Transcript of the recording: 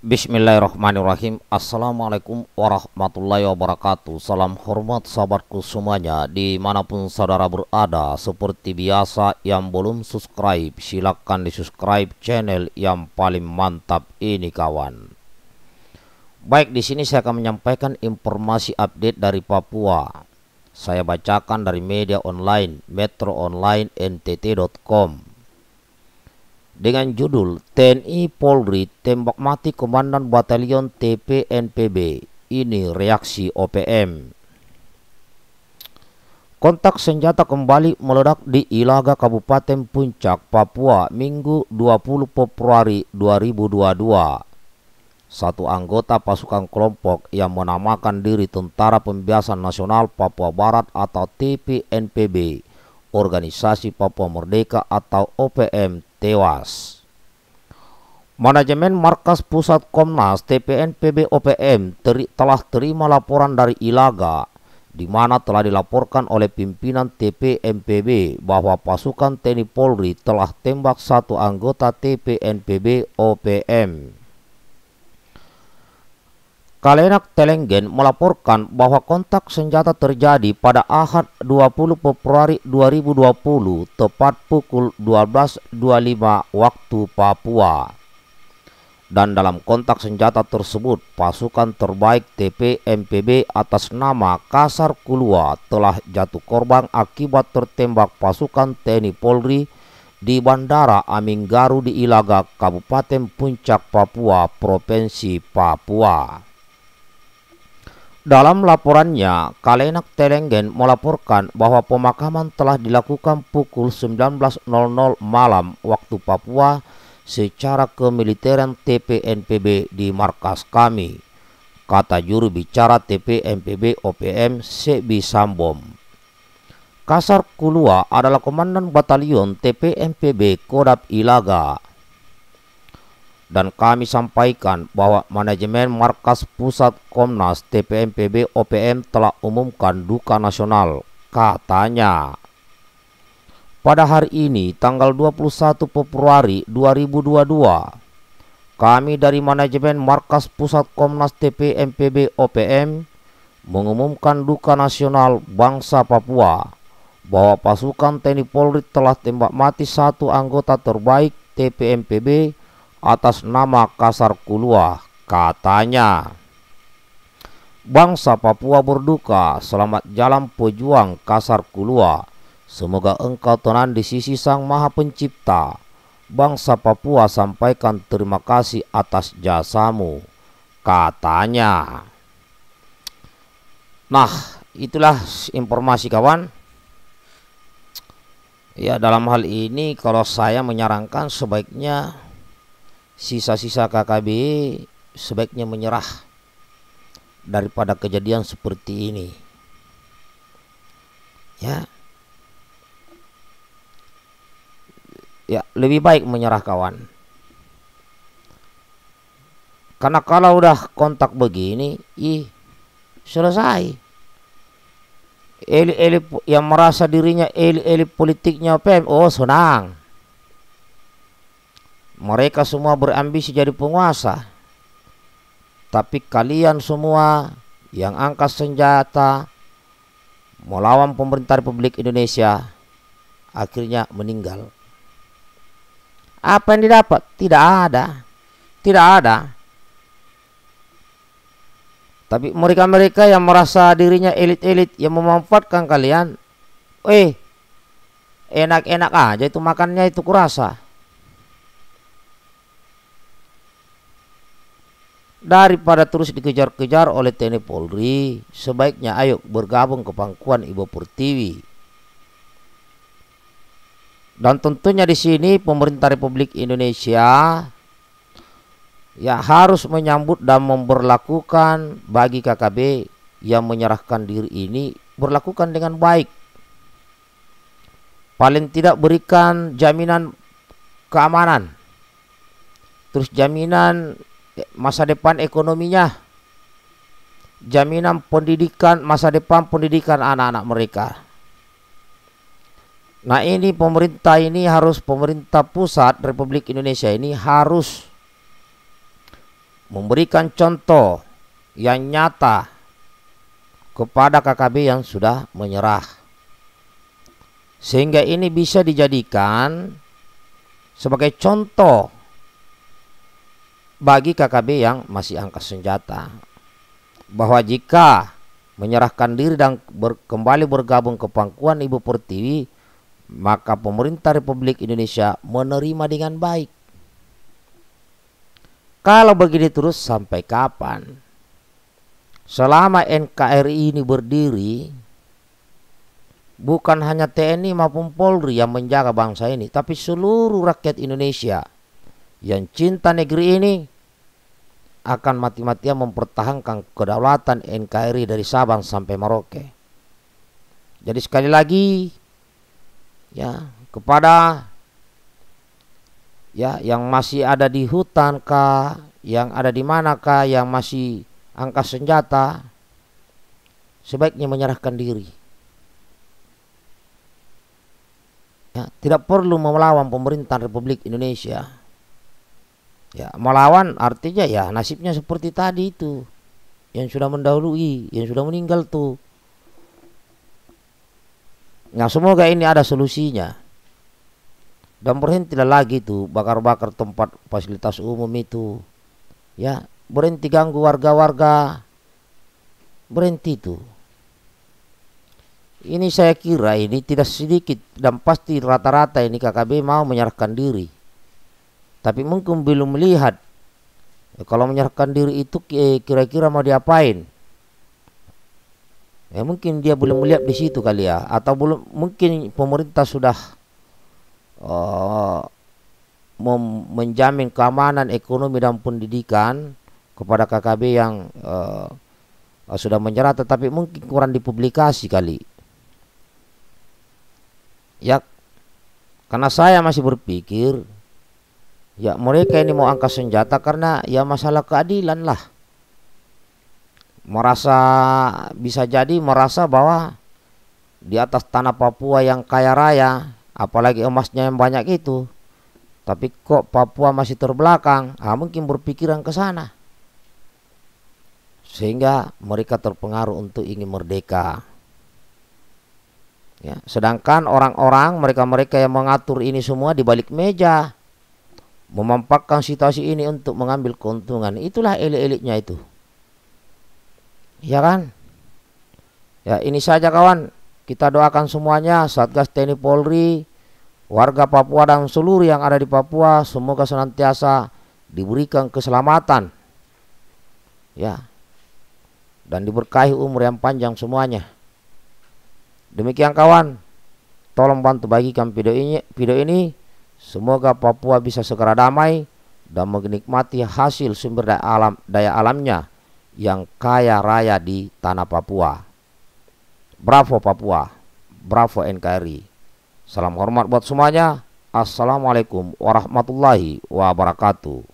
Bismillahirrahmanirrahim Assalamualaikum warahmatullahi wabarakatuh Salam hormat sahabatku semuanya Dimanapun saudara berada Seperti biasa yang belum subscribe Silahkan di subscribe channel yang paling mantap ini kawan Baik di sini saya akan menyampaikan informasi update dari Papua Saya bacakan dari media online Metro Online NTT.com dengan judul TNI Polri tembak mati Komandan Batalion TPNPB. Ini reaksi OPM. Kontak senjata kembali meledak di Ilaga Kabupaten Puncak, Papua, Minggu 20 Februari 2022. Satu anggota pasukan kelompok yang menamakan diri Tentara Pembiasan Nasional Papua Barat atau TPNPB organisasi Papua Merdeka atau OPM tewas. Manajemen Markas Pusat Komnas TPNPBOPM OPM teri telah terima laporan dari Ilaga di mana telah dilaporkan oleh pimpinan TPNPB bahwa pasukan TNI Polri telah tembak satu anggota TPNPB OPM. Kalenak Telenggen melaporkan bahwa kontak senjata terjadi pada Ahad 20 Februari 2020 tepat pukul 12.25 waktu Papua. Dan dalam kontak senjata tersebut, pasukan terbaik TPMPB atas nama Kasar Kulua telah jatuh korban akibat tertembak pasukan TNI Polri di Bandara Aminggaru di Ilaga, Kabupaten Puncak, Papua, Provinsi Papua. Dalam laporannya, Kalenak Telenggen melaporkan bahwa pemakaman telah dilakukan pukul 19.00 malam waktu Papua secara kemiliteran TPNPB di markas kami, kata juru bicara TPNPB OPM Sebi Sambom. Kasar Kulua adalah komandan batalion TPNPB Kodap Ilaga dan kami sampaikan bahwa manajemen markas pusat Komnas TPMPB OPM telah umumkan duka nasional, katanya. Pada hari ini tanggal 21 Februari 2022, kami dari manajemen markas pusat Komnas TPMPB OPM mengumumkan duka nasional bangsa Papua bahwa pasukan TNI Polri telah tembak mati satu anggota terbaik TPMPB atas nama Kasar Kulua. Katanya, bangsa Papua berduka, selamat jalan pejuang Kasar Kulua. Semoga engkau tenang di sisi Sang Maha Pencipta. Bangsa Papua sampaikan terima kasih atas jasamu, katanya. Nah, itulah informasi kawan. Ya, dalam hal ini kalau saya menyarankan sebaiknya sisa-sisa KKB sebaiknya menyerah daripada kejadian seperti ini. Ya. Ya, lebih baik menyerah kawan. Karena kalau udah kontak begini, ih selesai. Eli-eli yang merasa dirinya eli-eli politiknya PM, oh senang mereka semua berambisi jadi penguasa. Tapi kalian semua yang angkat senjata melawan pemerintah Republik Indonesia akhirnya meninggal. Apa yang didapat? Tidak ada. Tidak ada. Tapi mereka-mereka yang merasa dirinya elit-elit yang memanfaatkan kalian, eh enak-enak aja itu makannya itu kurasa. daripada terus dikejar-kejar oleh TNI Polri, sebaiknya ayo bergabung ke pangkuan Ibu Pertiwi. Dan tentunya di sini pemerintah Republik Indonesia ya harus menyambut dan memperlakukan bagi KKB yang menyerahkan diri ini berlakukan dengan baik. Paling tidak berikan jaminan keamanan. Terus jaminan masa depan ekonominya jaminan pendidikan masa depan pendidikan anak-anak mereka nah ini pemerintah ini harus pemerintah pusat Republik Indonesia ini harus memberikan contoh yang nyata kepada KKB yang sudah menyerah sehingga ini bisa dijadikan sebagai contoh bagi KKB yang masih angkat senjata bahwa jika menyerahkan diri dan ber, kembali bergabung ke pangkuan Ibu Pertiwi maka pemerintah Republik Indonesia menerima dengan baik kalau begini terus sampai kapan selama NKRI ini berdiri bukan hanya TNI maupun Polri yang menjaga bangsa ini tapi seluruh rakyat Indonesia yang cinta negeri ini akan mati-matian mempertahankan kedaulatan NKRI dari Sabang sampai Merauke. Jadi sekali lagi ya kepada ya yang masih ada di hutan kah, yang ada di manakah yang masih angkat senjata sebaiknya menyerahkan diri. Ya, tidak perlu melawan pemerintahan Republik Indonesia ya melawan artinya ya nasibnya seperti tadi itu yang sudah mendahului yang sudah meninggal tuh nah semoga ini ada solusinya dan berhentilah lagi tuh bakar-bakar tempat fasilitas umum itu ya berhenti ganggu warga-warga berhenti tuh ini saya kira ini tidak sedikit dan pasti rata-rata ini KKB mau menyerahkan diri tapi mungkin belum melihat ya, kalau menyerahkan diri itu eh, kira-kira mau diapain ya mungkin dia belum melihat di situ kali ya atau belum mungkin pemerintah sudah uh, menjamin keamanan ekonomi dan pendidikan kepada KKB yang uh, sudah menyerah tetapi mungkin kurang dipublikasi kali ya karena saya masih berpikir Ya mereka ini mau angkat senjata karena ya masalah keadilan lah. Merasa bisa jadi merasa bahwa di atas tanah Papua yang kaya raya, apalagi emasnya yang banyak itu. Tapi kok Papua masih terbelakang? Ah mungkin berpikiran ke sana. Sehingga mereka terpengaruh untuk ingin merdeka. Ya, sedangkan orang-orang mereka-mereka yang mengatur ini semua di balik meja memampakkan situasi ini untuk mengambil keuntungan itulah elit-elitnya itu ya kan ya ini saja kawan kita doakan semuanya Satgas TNI Polri warga Papua dan seluruh yang ada di Papua semoga senantiasa diberikan keselamatan ya dan diberkahi umur yang panjang semuanya demikian kawan tolong bantu bagikan video ini video ini Semoga Papua bisa segera damai dan menikmati hasil sumber daya alam daya alamnya yang kaya raya di tanah Papua. Bravo Papua, bravo NKRI. Salam hormat buat semuanya. Assalamualaikum warahmatullahi wabarakatuh.